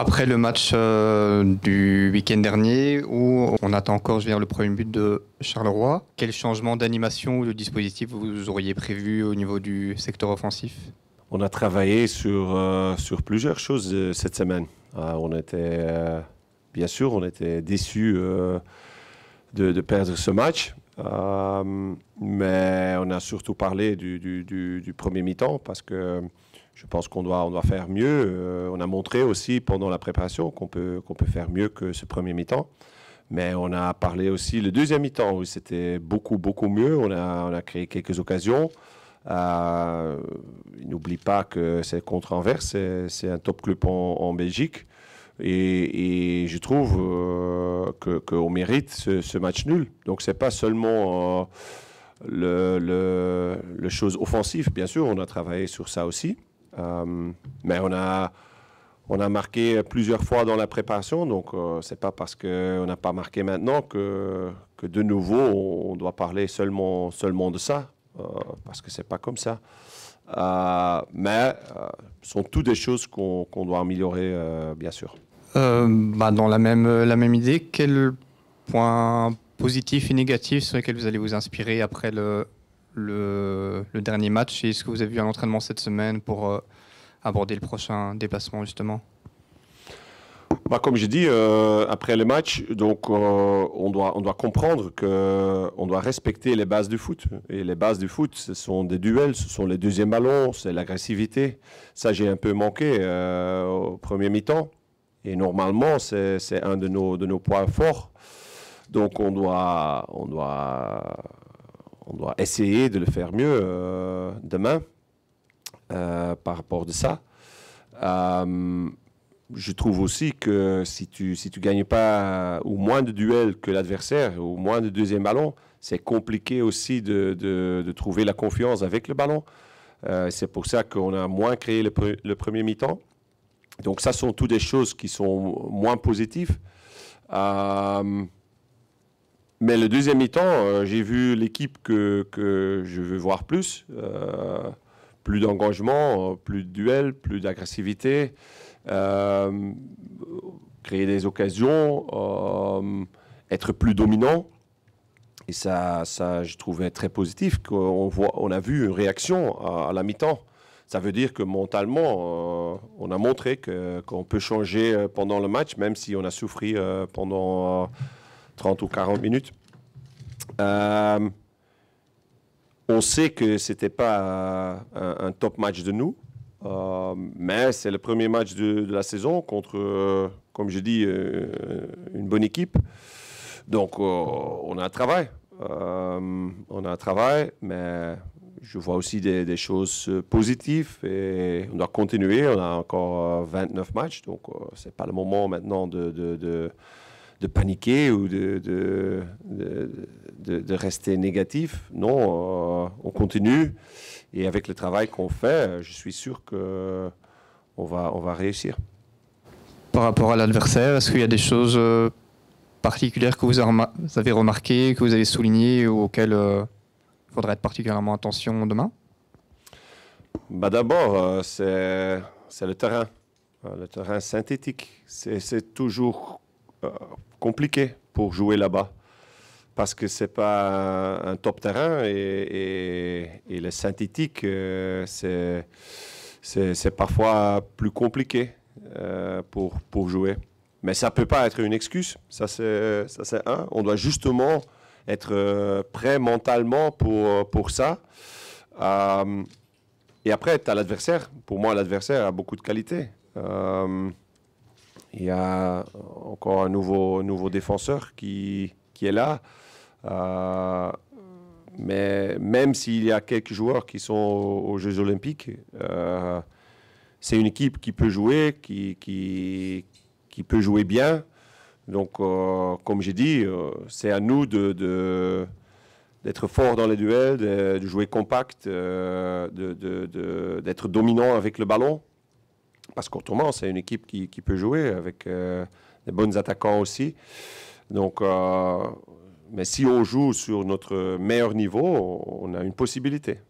Après le match euh, du week-end dernier, où on attend encore je dire, le premier but de Charleroi, quel changement d'animation ou de dispositif vous auriez prévu au niveau du secteur offensif On a travaillé sur, euh, sur plusieurs choses euh, cette semaine. Ah, on était, bien sûr, on était déçus de, de, perdre ce match. mais on a surtout parlé du, du, du premier mi-temps parce que je pense qu'on doit, on doit faire mieux. Euh, on a montré aussi pendant la préparation qu'on peut, qu'on peut faire mieux que ce premier mi-temps. Mais on a parlé aussi le deuxième mi-temps où c'était beaucoup, beaucoup mieux. On a, on a créé quelques occasions. Euh, N'oublie pas que c'est contre Anvers, c'est un top club en, Belgique. Et, et, je trouve euh, qu'on mérite ce, match nul. Donc c'est pas seulement euh, le, le, le, chose offensive, bien sûr, on a travaillé sur ça aussi. Euh, mais on a, on a marqué plusieurs fois dans la préparation, donc ce euh, c'est pas parce qu'on n'a pas marqué maintenant que, que, de nouveau on doit parler seulement, seulement de ça, euh, parce que c'est pas comme ça. mais ce sont toutes des choses qu'on doit améliorer, bien sûr. Bah dans la même, la même idée, quel point positif et négatif sur lequel vous allez vous inspirer après le, le, dernier match et ce que vous avez vu un l'entraînement cette semaine pour euh, aborder le prochain déplacement justement bah, comme j'ai dit, euh, après les matchs, donc, euh, on, doit, on doit comprendre qu'on doit respecter les bases du foot. Et les bases du foot, ce sont des duels, ce sont les deuxièmes ballons, c'est l'agressivité. Ça, j'ai un peu manqué au premier mi-temps. Et normalement, c'est un de nos, de nos points forts. Donc, on doit, on doit on doit essayer de le faire mieux euh, demain euh, par rapport de ça. Euh, je trouve aussi que si tu si tu gagnes pas ou moins de duels que l'adversaire ou moins de deuxième ballon, c'est compliqué aussi de, trouver la confiance avec le ballon. c'est pour ça qu'on a moins créé le, premier mi-temps. Donc ça sont toutes des choses qui sont moins positives. Mais le deuxième mi-temps, euh, j'ai vu l'équipe que, je veux voir plus. Euh, plus d'engagement, euh, plus de duels, plus d'agressivité. créer des occasions, être plus dominant. Et ça, ça, je trouvais très positif qu'on voit, on a vu une réaction à, la mi-temps. Ça veut dire que mentalement, on a montré qu'on peut changer pendant le match, même si on a souffert pendant 30 ou 40 minutes. Euh, on sait que ce n'était pas euh, un, top match de nous, euh, mais c'est le premier match de, la saison contre, comme je dis, une bonne équipe. Donc on a un travail. on a un travail, mais je vois aussi des, choses positives et on doit continuer. On a encore 29 matchs, donc ce n'est pas le moment maintenant de de paniquer ou de, de, de, rester négatif. Non, euh, on continue. Et avec le travail qu'on fait, je suis sûr qu'on va, on va réussir. Par rapport à l'adversaire, est-ce qu'il y a des choses euh, particulières que vous avez remarquées, que vous avez soulignées ou auxquelles il euh, faudrait être particulièrement attention demain bah D'abord, c'est le terrain. Le terrain synthétique, c'est toujours euh, compliqué pour jouer là-bas parce que c'est pas un top terrain et, les et le synthétique, euh, c'est parfois plus compliqué euh, pour, pour jouer. Mais ça peut pas être une excuse, ça c'est un. On doit justement être prêt mentalement pour, pour ça. et après, tu as l'adversaire. Pour moi, l'adversaire a beaucoup de qualités. Il y a encore un nouveau, nouveau défenseur qui, est là. Euh, mais même s'il y a quelques joueurs qui sont aux, Jeux Olympiques, euh, c'est une équipe qui peut jouer, qui, qui, peut jouer bien. Donc, euh, comme j'ai dit, c'est à nous de, d'être fort dans les duels, de, jouer compact, d'être de, dominant avec le ballon. Parce qu'autrement, c'est une équipe qui, peut jouer avec euh, des bons attaquants aussi. Donc, euh, mais si on joue sur notre meilleur niveau, on a une possibilité.